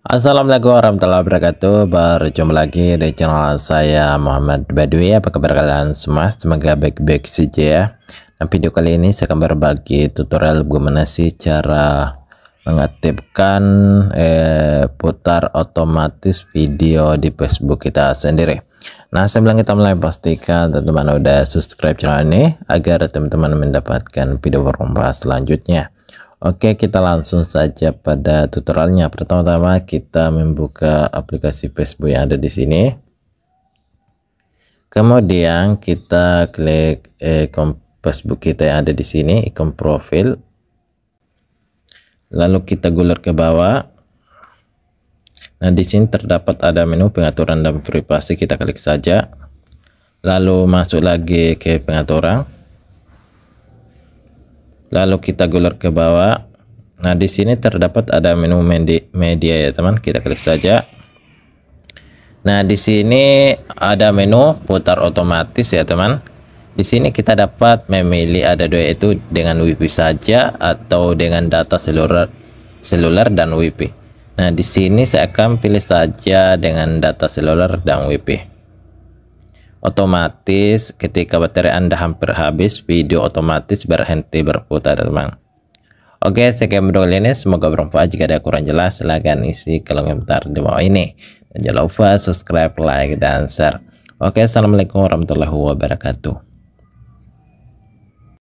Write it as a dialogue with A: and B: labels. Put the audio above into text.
A: Assalamualaikum warahmatullahi wabarakatuh Berjumpa lagi di channel saya Muhammad Badui Apa kabar kalian semua? Semoga baik-baik saja ya Dan nah, video kali ini saya akan berbagi tutorial bagaimana sih cara mengaktifkan eh, putar otomatis video di Facebook kita sendiri Nah sebelum kita mulai pastikan teman-teman udah subscribe channel ini Agar teman-teman mendapatkan video bermanfaat selanjutnya Oke kita langsung saja pada tutorialnya pertama-tama kita membuka aplikasi Facebook yang ada di sini kemudian kita klik ikon Facebook kita yang ada di sini ikon profil lalu kita gulir ke bawah nah di sini terdapat ada menu pengaturan dan privasi kita klik saja lalu masuk lagi ke pengaturan lalu kita gulir ke bawah nah di sini terdapat ada menu media ya teman kita klik saja nah di sini ada menu putar otomatis ya teman di sini kita dapat memilih ada dua itu dengan wifi saja atau dengan data seluler seluler dan wifi nah di sini saya akan pilih saja dengan data seluler dan wifi otomatis ketika baterai Anda hampir habis, video otomatis berhenti berputar, teman. Oke, sekian video kali ini. Semoga bermanfaat. Jika ada kurang jelas, silahkan isi kolom komentar di bawah ini. Dan jangan lupa subscribe, like, dan share. Oke, Assalamualaikum warahmatullahi wabarakatuh.